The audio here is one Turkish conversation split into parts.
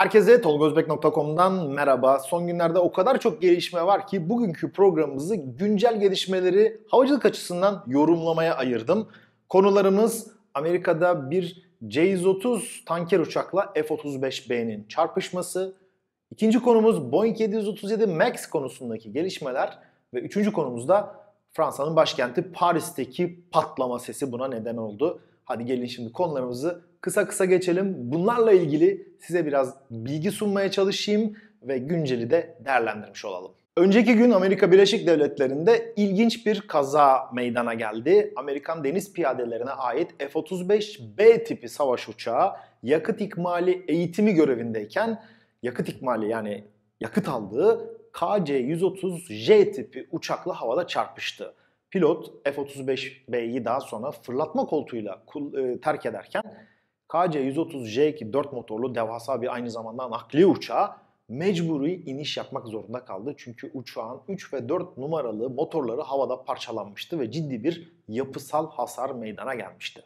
Herkese tolgozbek.com'dan merhaba. Son günlerde o kadar çok gelişme var ki bugünkü programımızı güncel gelişmeleri havacılık açısından yorumlamaya ayırdım. Konularımız Amerika'da bir c 30 tanker uçakla F-35B'nin çarpışması. İkinci konumuz Boeing 737 MAX konusundaki gelişmeler. Ve üçüncü konumuz da Fransa'nın başkenti Paris'teki patlama sesi buna neden oldu. Hadi gelin şimdi konularımızı kısa kısa geçelim. Bunlarla ilgili size biraz bilgi sunmaya çalışayım ve günceli de değerlendirmiş olalım. Önceki gün Amerika Birleşik Devletleri'nde ilginç bir kaza meydana geldi. Amerikan deniz piyadelerine ait F-35B tipi savaş uçağı yakıt ikmali eğitimi görevindeyken yakıt ikmali yani yakıt aldığı KC-130J tipi uçakla havada çarpıştı. Pilot F-35B'yi daha sonra fırlatma koltuğuyla e, terk ederken KC-130J2 4 motorlu devasa bir aynı zamanda nakli uçağı mecburi iniş yapmak zorunda kaldı. Çünkü uçağın 3 ve 4 numaralı motorları havada parçalanmıştı ve ciddi bir yapısal hasar meydana gelmişti.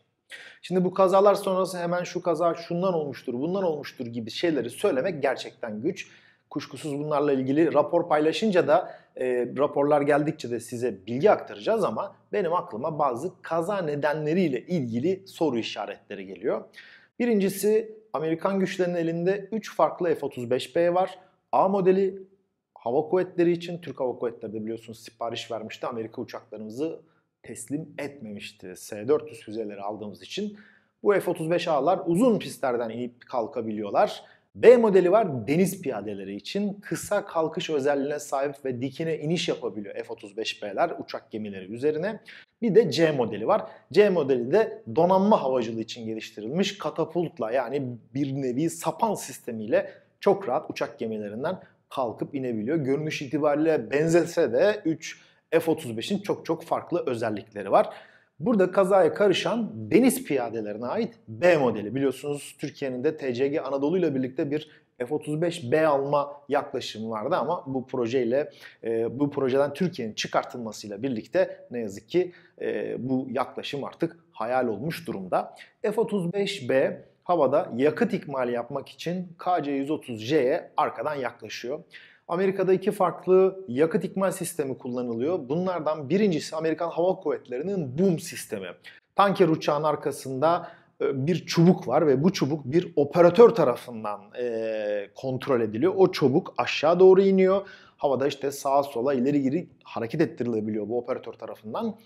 Şimdi bu kazalar sonrası hemen şu kaza şundan olmuştur, bundan olmuştur gibi şeyleri söylemek gerçekten güç. Kuşkusuz bunlarla ilgili rapor paylaşınca da e, raporlar geldikçe de size bilgi aktaracağız ama benim aklıma bazı kaza nedenleriyle ilgili soru işaretleri geliyor. Birincisi Amerikan güçlerinin elinde 3 farklı F-35B var. A modeli hava kuvvetleri için Türk Hava Kuvvetleri de biliyorsunuz sipariş vermişti. Amerika uçaklarımızı teslim etmemişti. S-400 füzeleri aldığımız için. Bu F-35A'lar uzun pistlerden inip kalkabiliyorlar. B modeli var deniz piyadeleri için kısa kalkış özelliğine sahip ve dikine iniş yapabiliyor F-35B'ler uçak gemileri üzerine. Bir de C modeli var. C modeli de donanma havacılığı için geliştirilmiş katapultla yani bir nevi sapan sistemiyle çok rahat uçak gemilerinden kalkıp inebiliyor. Görünüş itibariyle benzese de 3 F-35'in çok çok farklı özellikleri var. Burada kazaya karışan deniz piyadelerine ait B modeli. Biliyorsunuz Türkiye'nin de TCG Anadolu ile birlikte bir F-35B alma yaklaşımı vardı ama bu projeyle e, bu projeden Türkiye'nin çıkartılmasıyla birlikte ne yazık ki e, bu yaklaşım artık hayal olmuş durumda. F-35B havada yakıt ikmali yapmak için KC-130J'ye arkadan yaklaşıyor. Amerika'da iki farklı yakıt ikmal sistemi kullanılıyor. Bunlardan birincisi Amerikan Hava Kuvvetleri'nin boom sistemi. Tanker uçağın arkasında e, bir çubuk var ve bu çubuk bir operatör tarafından e, kontrol ediliyor. O çubuk aşağı doğru iniyor. Havada işte sağa sola ileri geri hareket ettirilebiliyor bu operatör tarafından.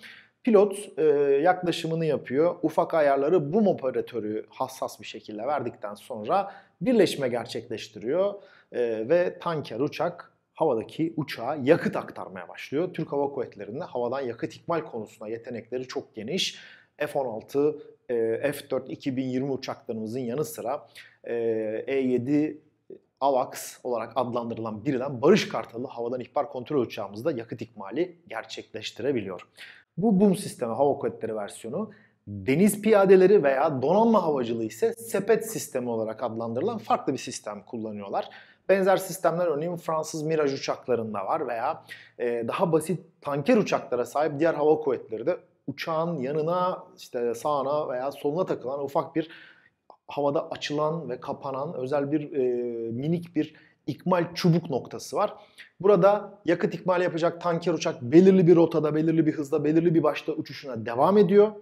Pilot e, yaklaşımını yapıyor. Ufak ayarları bu operatörü hassas bir şekilde verdikten sonra birleşme gerçekleştiriyor. Ee, ve tanker, uçak havadaki uçağa yakıt aktarmaya başlıyor. Türk Hava Kuvvetleri'nde havadan yakıt ikmal konusunda yetenekleri çok geniş. F-16, e, F-4 2020 uçaklarımızın yanı sıra e, 7 e e, AVAX olarak adlandırılan birilen Barış Kartalı havadan ihbar kontrol uçağımızda yakıt ikmali gerçekleştirebiliyor. Bu BUM sistemi hava kuvvetleri versiyonu deniz piyadeleri veya donanma havacılığı ise sepet sistemi olarak adlandırılan farklı bir sistem kullanıyorlar. Benzer sistemler örneğin Fransız Mirage uçaklarında var veya e, daha basit tanker uçaklara sahip diğer hava kuvvetleri de uçağın yanına işte sağına veya soluna takılan ufak bir havada açılan ve kapanan özel bir e, minik bir ikmal çubuk noktası var. Burada yakıt ikmal yapacak tanker uçak belirli bir rotada, belirli bir hızda, belirli bir başta uçuşuna devam ediyor.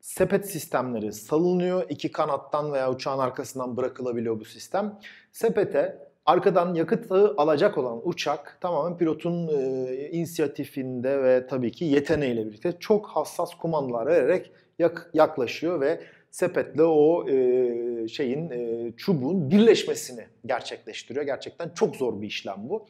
Sepet sistemleri salınıyor. iki kanattan veya uçağın arkasından bırakılabiliyor bu sistem. Sepete Arkadan yakıtı alacak olan uçak tamamen pilotun e, inisiyatifinde ve tabii ki yeteneğiyle birlikte çok hassas kumandalar vererek yak, yaklaşıyor ve sepetle o e, şeyin e, çubuğun birleşmesini gerçekleştiriyor. Gerçekten çok zor bir işlem bu.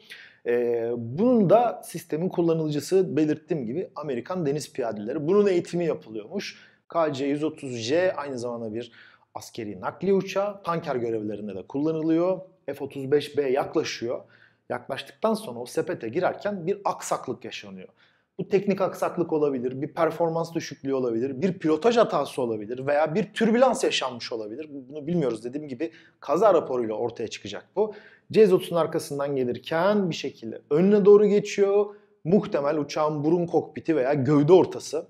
E, bunun da sistemin kullanıcısı belirttiğim gibi Amerikan deniz piyadeleri. Bunun eğitimi yapılıyormuş. KC-130J aynı zamanda bir askeri nakli uçağı. Tanker görevlerinde de kullanılıyor. F-35B yaklaşıyor. Yaklaştıktan sonra o sepete girerken bir aksaklık yaşanıyor. Bu teknik aksaklık olabilir, bir performans düşüklüğü olabilir, bir pilotaj hatası olabilir veya bir türbülans yaşanmış olabilir. Bunu bilmiyoruz dediğim gibi kaza raporuyla ortaya çıkacak bu. C-30'un arkasından gelirken bir şekilde önüne doğru geçiyor. Muhtemel uçağın burun kokpiti veya gövde ortası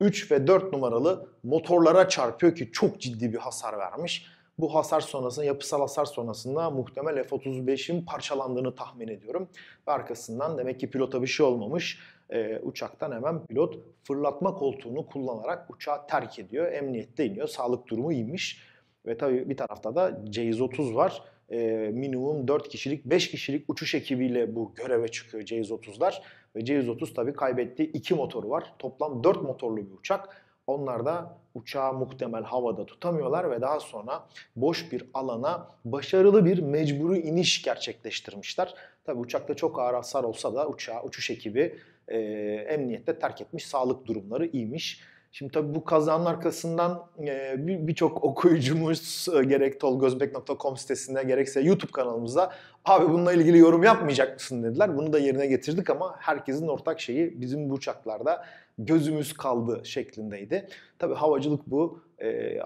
3 ve 4 numaralı motorlara çarpıyor ki çok ciddi bir hasar vermiş bu hasar sonrasında, yapısal hasar sonrasında muhtemel F-35'in parçalandığını tahmin ediyorum. Ve arkasından demek ki pilota bir şey olmamış. E, uçaktan hemen pilot fırlatma koltuğunu kullanarak uçağı terk ediyor. Emniyette iniyor. Sağlık durumu iyiymiş. Ve tabii bir tarafta da C-130 var. E, minimum 4 kişilik, 5 kişilik uçuş ekibiyle bu göreve çıkıyor C-130'lar. Ve C-130 tabii kaybettiği 2 motoru var. Toplam 4 motorlu bir uçak. Onlar da uçağı muhtemel havada tutamıyorlar ve daha sonra boş bir alana başarılı bir mecburi iniş gerçekleştirmişler. Tabi uçakta çok ağır hasar olsa da uçağı uçuş ekibi e, emniyette terk etmiş, sağlık durumları iyiymiş. Şimdi tabii bu kazanın arkasından birçok okuyucumuz gerek tolgozbek.com sitesinde gerekse YouTube kanalımıza abi bununla ilgili yorum yapmayacak mısın dediler. Bunu da yerine getirdik ama herkesin ortak şeyi bizim bu uçaklarda gözümüz kaldı şeklindeydi. Tabii havacılık bu.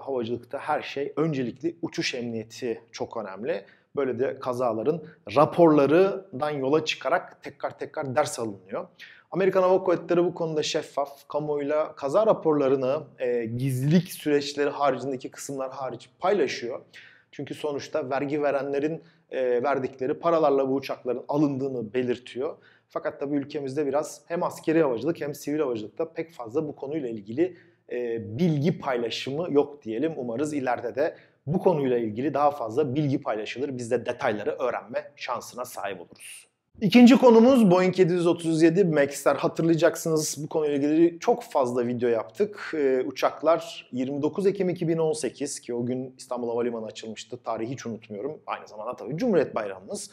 havacılıkta her şey öncelikli uçuş emniyeti çok önemli. Böyle de kazaların raporlarından yola çıkarak tekrar tekrar ders alınıyor. Amerikan Hava Kuvvetleri bu konuda şeffaf, kamuoyuyla kaza raporlarını e, gizlilik süreçleri haricindeki kısımlar hariç paylaşıyor. Çünkü sonuçta vergi verenlerin e, verdikleri paralarla bu uçakların alındığını belirtiyor. Fakat tabii ülkemizde biraz hem askeri havacılık hem sivil havacılıkta pek fazla bu konuyla ilgili e, bilgi paylaşımı yok diyelim. Umarız ileride de bu konuyla ilgili daha fazla bilgi paylaşılır. Biz de detayları öğrenme şansına sahip oluruz. İkinci konumuz Boeing 737 MAX'ler. Hatırlayacaksınız bu konuyla ilgili çok fazla video yaptık. Ee, uçaklar 29 Ekim 2018 ki o gün İstanbul Havalimanı açılmıştı. Tarihi hiç unutmuyorum. Aynı zamanda tabii Cumhuriyet Bayramımız.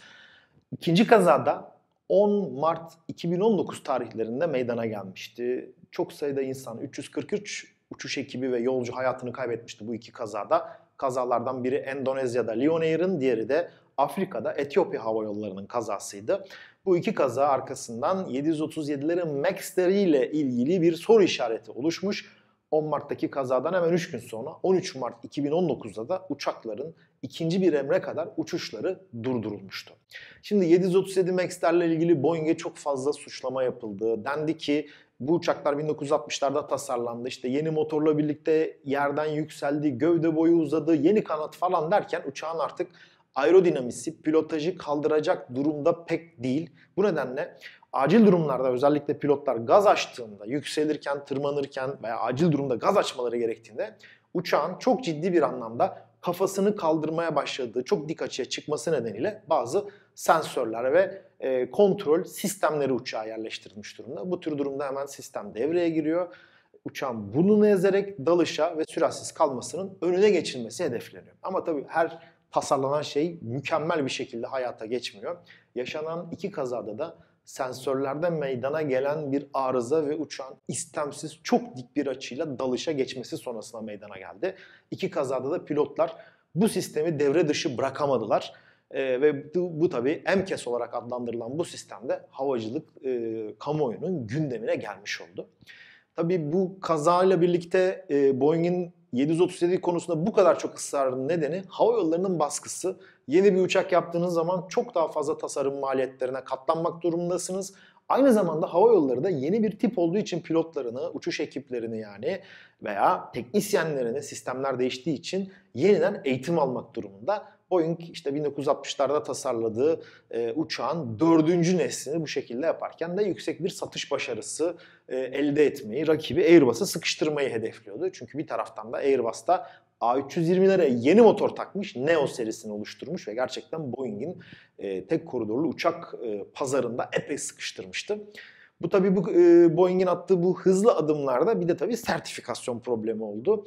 İkinci kazada 10 Mart 2019 tarihlerinde meydana gelmişti. Çok sayıda insan 343 uçuş ekibi ve yolcu hayatını kaybetmişti bu iki kazada kazalardan biri Endonezya'da Lion Air'ın, diğeri de Afrika'da Etiyopya Hava Yolları'nın kazasıydı. Bu iki kaza arkasından 737'lerin MAX'leri ile ilgili bir soru işareti oluşmuş. 10 Mart'taki kazadan hemen 3 gün sonra 13 Mart 2019'da da uçakların ikinci bir emre kadar uçuşları durdurulmuştu. Şimdi 737 MAX'lerle ilgili Boeing'e çok fazla suçlama yapıldı. Dendi ki bu uçaklar 1960'larda tasarlandı. İşte yeni motorla birlikte yerden yükseldi, gövde boyu uzadı, yeni kanat falan derken uçağın artık aerodinamisi pilotajı kaldıracak durumda pek değil. Bu nedenle acil durumlarda özellikle pilotlar gaz açtığında, yükselirken, tırmanırken veya acil durumda gaz açmaları gerektiğinde uçağın çok ciddi bir anlamda kafasını kaldırmaya başladığı çok dik açıya çıkması nedeniyle bazı sensörler ve e, kontrol sistemleri uçağa yerleştirilmiş durumda. Bu tür durumda hemen sistem devreye giriyor. Uçağın burnunu ezerek dalışa ve süratsiz kalmasının önüne geçilmesi hedefleniyor. Ama tabii her tasarlanan şey mükemmel bir şekilde hayata geçmiyor. Yaşanan iki kazada da sensörlerde meydana gelen bir arıza ve uçağın istemsiz çok dik bir açıyla dalışa geçmesi sonrasında meydana geldi. İki kazada da pilotlar bu sistemi devre dışı bırakamadılar. E, ve bu, bu tabii MKES olarak adlandırılan bu sistemde havacılık e, kamuoyunun gündemine gelmiş oldu. Tabii bu kazayla birlikte e, Boeing'in 737 konusunda bu kadar çok ısrarın nedeni hava yollarının baskısı. Yeni bir uçak yaptığınız zaman çok daha fazla tasarım maliyetlerine katlanmak durumundasınız. Aynı zamanda hava yolları da yeni bir tip olduğu için pilotlarını, uçuş ekiplerini yani veya teknisyenlerini sistemler değiştiği için yeniden eğitim almak durumunda. Boeing işte 1960'larda tasarladığı e, uçağın dördüncü neslini bu şekilde yaparken de yüksek bir satış başarısı e, elde etmeyi, rakibi Airbus'a sıkıştırmayı hedefliyordu. Çünkü bir taraftan da Airbus'ta A320'lere yeni motor takmış, Neo serisini oluşturmuş ve gerçekten Boeing'in e, tek koridorlu uçak e, pazarında epey sıkıştırmıştı. Bu tabii bu e, Boeing'in attığı bu hızlı adımlarda bir de tabii sertifikasyon problemi oldu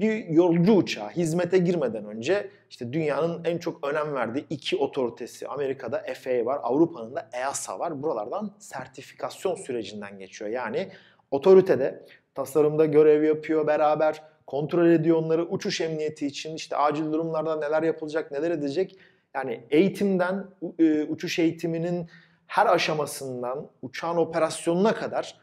bir yolcu uçağı hizmete girmeden önce işte dünyanın en çok önem verdiği iki otoritesi Amerika'da FAA var, Avrupa'nın da EASA var. Buralardan sertifikasyon sürecinden geçiyor. Yani otoritede tasarımda görev yapıyor beraber kontrol ediyor onları uçuş emniyeti için işte acil durumlarda neler yapılacak neler edecek. Yani eğitimden e, uçuş eğitiminin her aşamasından uçağın operasyonuna kadar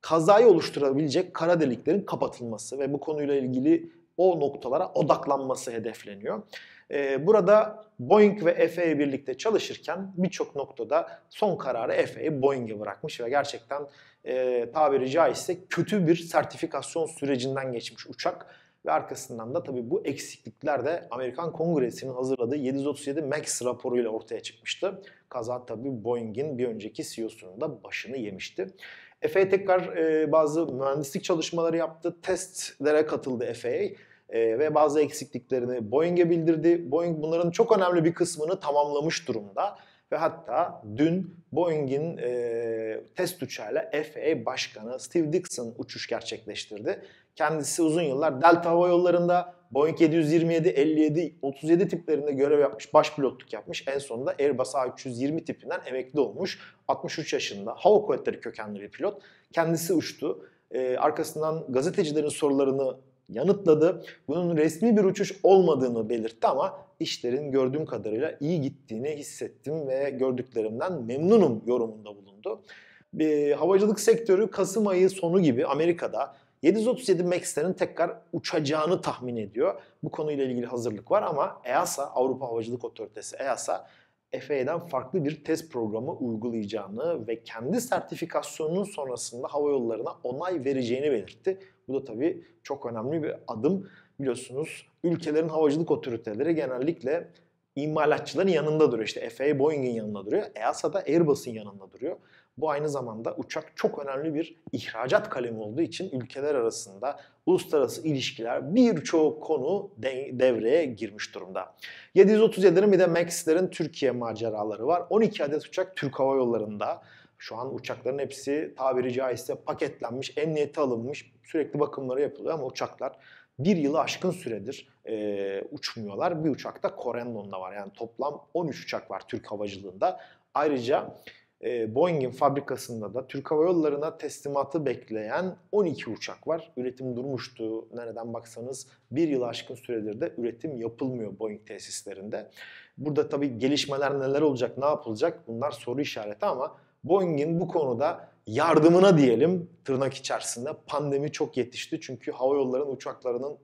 kazayı oluşturabilecek kara deliklerin kapatılması ve bu konuyla ilgili o noktalara odaklanması hedefleniyor. Ee, burada Boeing ve FAA birlikte çalışırken birçok noktada son kararı FAA Boeing'e bırakmış ve gerçekten e, tabiri caizse kötü bir sertifikasyon sürecinden geçmiş uçak. Ve arkasından da tabii bu eksiklikler de Amerikan Kongresi'nin hazırladığı 737 MAX raporuyla ortaya çıkmıştı. Kaza tabii Boeing'in bir önceki CEO'sunun da başını yemişti. FAA tekrar e, bazı mühendislik çalışmaları yaptı. Testlere katıldı FAA e, ve bazı eksikliklerini Boeing'e bildirdi. Boeing bunların çok önemli bir kısmını tamamlamış durumda. Ve hatta dün Boeing'in e, test uçağıyla FAA Başkanı Steve Dixon uçuş gerçekleştirdi. Kendisi uzun yıllar Delta Hava Yolları'nda Boeing 727, 57, 37 tiplerinde görev yapmış, başpilotluk yapmış. En sonunda Airbus A320 tipinden emekli olmuş. 63 yaşında. Hava kuvvetleri kökenli bir pilot. Kendisi uçtu. Ee, arkasından gazetecilerin sorularını yanıtladı. Bunun resmi bir uçuş olmadığını belirtti ama işlerin gördüğüm kadarıyla iyi gittiğini hissettim ve gördüklerimden memnunum yorumunda bulundu. Bir havacılık sektörü Kasım ayı sonu gibi Amerika'da 737 MAX'lerin tekrar uçacağını tahmin ediyor. Bu konuyla ilgili hazırlık var ama EASA, Avrupa Havacılık Otoritesi EASA, FAA'den farklı bir test programı uygulayacağını ve kendi sertifikasyonunun sonrasında hava yollarına onay vereceğini belirtti. Bu da tabii çok önemli bir adım. Biliyorsunuz ülkelerin havacılık otoriteleri genellikle imalatçıların yanında duruyor. İşte FAA e Boeing'in yanında duruyor. EASA da Airbus'un yanında duruyor. Bu aynı zamanda uçak çok önemli bir ihracat kalemi olduğu için ülkeler arasında uluslararası ilişkiler birçok konu de devreye girmiş durumda. 737'lerin bir de MAX'lerin Türkiye maceraları var. 12 adet uçak Türk Hava Yolları'nda. Şu an uçakların hepsi tabiri caizse paketlenmiş, emniyete alınmış, sürekli bakımları yapılıyor ama uçaklar bir yılı aşkın süredir e, uçmuyorlar. Bir uçak da Corendon'da var. Yani toplam 13 uçak var Türk havacılığında. Ayrıca ee, Boeing'in fabrikasında da Türk Hava Yolları'na teslimatı bekleyen 12 uçak var. Üretim durmuştu. Nereden baksanız bir yıl aşkın süredir de üretim yapılmıyor Boeing tesislerinde. Burada tabii gelişmeler neler olacak, ne yapılacak bunlar soru işareti ama Boeing'in bu konuda yardımına diyelim tırnak içerisinde pandemi çok yetişti. Çünkü hava yollarının uçaklarının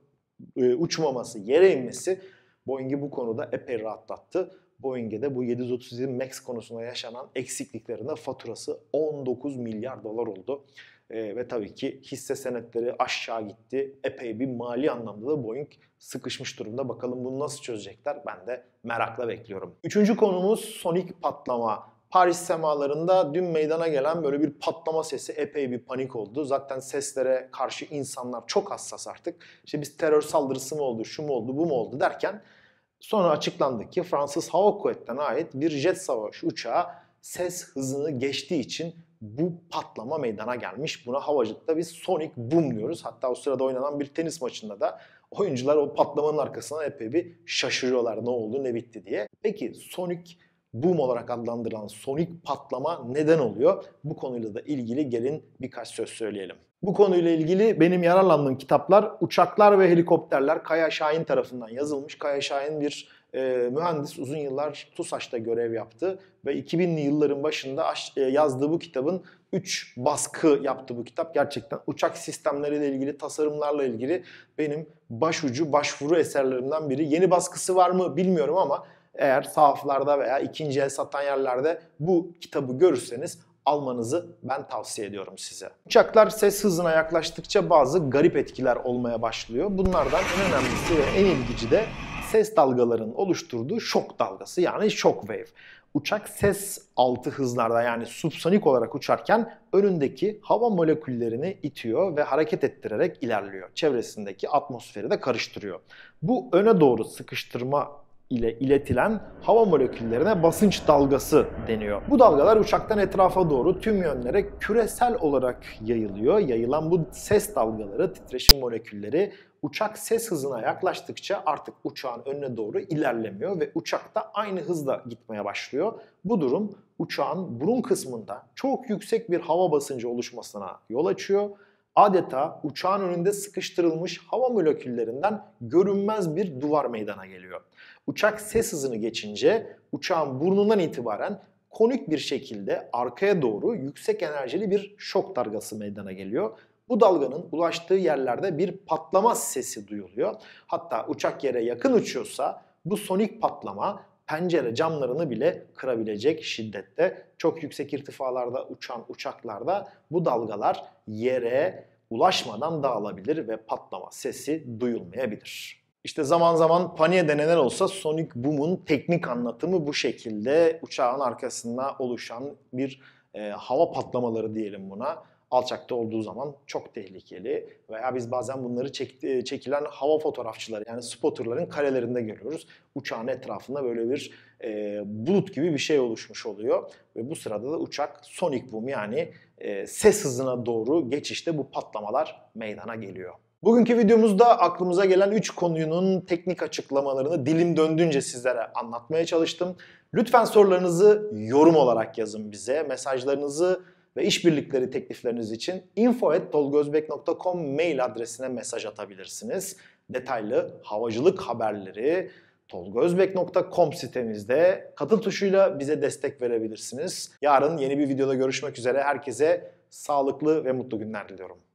e, uçmaması, yere inmesi Boeing'i bu konuda epey rahatlattı. Boeing'e de bu 737 MAX konusunda yaşanan eksikliklerine faturası 19 milyar dolar oldu. E, ve tabii ki hisse senetleri aşağı gitti. Epey bir mali anlamda da Boeing sıkışmış durumda. Bakalım bunu nasıl çözecekler ben de merakla bekliyorum. Üçüncü konumuz sonik patlama. Paris semalarında dün meydana gelen böyle bir patlama sesi epey bir panik oldu. Zaten seslere karşı insanlar çok hassas artık. İşte biz terör saldırısı mı oldu, şu mu oldu, bu mu oldu derken Sonra açıklandı ki Fransız Hava Kuvvetleri'ne ait bir jet savaş uçağı ses hızını geçtiği için bu patlama meydana gelmiş. Buna havacılıkta biz sonic boom diyoruz. Hatta o sırada oynanan bir tenis maçında da oyuncular o patlamanın arkasına epey bir şaşırıyorlar ne oldu ne bitti diye. Peki sonic boom olarak adlandırılan sonik patlama neden oluyor? Bu konuyla da ilgili gelin birkaç söz söyleyelim. Bu konuyla ilgili benim yararlandığım kitaplar Uçaklar ve Helikopterler Kaya Şahin tarafından yazılmış. Kaya Şahin bir e, mühendis uzun yıllar TUSAŞ'ta görev yaptı ve 2000'li yılların başında e, yazdığı bu kitabın 3 baskı yaptı bu kitap. Gerçekten uçak sistemleriyle ilgili, tasarımlarla ilgili benim başucu, başvuru eserlerimden biri. Yeni baskısı var mı bilmiyorum ama eğer sahaflarda veya ikinci el satan yerlerde bu kitabı görürseniz almanızı ben tavsiye ediyorum size. Uçaklar ses hızına yaklaştıkça bazı garip etkiler olmaya başlıyor. Bunlardan en önemlisi ve en ilgici de ses dalgalarının oluşturduğu şok dalgası yani wave. Uçak ses altı hızlarda yani subsonik olarak uçarken önündeki hava moleküllerini itiyor ve hareket ettirerek ilerliyor. Çevresindeki atmosferi de karıştırıyor. Bu öne doğru sıkıştırma ile iletilen hava moleküllerine basınç dalgası deniyor. Bu dalgalar uçaktan etrafa doğru tüm yönlere küresel olarak yayılıyor. Yayılan bu ses dalgaları, titreşim molekülleri uçak ses hızına yaklaştıkça artık uçağın önüne doğru ilerlemiyor ve uçak da aynı hızla gitmeye başlıyor. Bu durum uçağın burun kısmında çok yüksek bir hava basıncı oluşmasına yol açıyor adeta uçağın önünde sıkıştırılmış hava moleküllerinden görünmez bir duvar meydana geliyor. Uçak ses hızını geçince uçağın burnundan itibaren konik bir şekilde arkaya doğru yüksek enerjili bir şok dalgası meydana geliyor. Bu dalganın ulaştığı yerlerde bir patlama sesi duyuluyor. Hatta uçak yere yakın uçuyorsa bu sonik patlama pencere camlarını bile kırabilecek şiddette. Çok yüksek irtifalarda uçan uçaklarda bu dalgalar yere ulaşmadan dağılabilir ve patlama sesi duyulmayabilir. İşte zaman zaman paniğe de olsa sonik Boom'un teknik anlatımı bu şekilde uçağın arkasında oluşan bir e, hava patlamaları diyelim buna alçakta olduğu zaman çok tehlikeli veya biz bazen bunları çekti, e, çekilen hava fotoğrafçıları yani spotterların karelerinde görüyoruz. Uçağın etrafında böyle bir e, bulut gibi bir şey oluşmuş oluyor ve bu sırada da uçak sonic boom yani e, ses hızına doğru geçişte bu patlamalar meydana geliyor. Bugünkü videomuzda aklımıza gelen 3 konunun teknik açıklamalarını dilim döndüğünce sizlere anlatmaya çalıştım. Lütfen sorularınızı yorum olarak yazın bize. Mesajlarınızı ve işbirlikleri teklifleriniz için info.tolgozbek.com mail adresine mesaj atabilirsiniz. Detaylı havacılık haberleri tolgozbek.com sitemizde katıl tuşuyla bize destek verebilirsiniz. Yarın yeni bir videoda görüşmek üzere herkese sağlıklı ve mutlu günler diliyorum.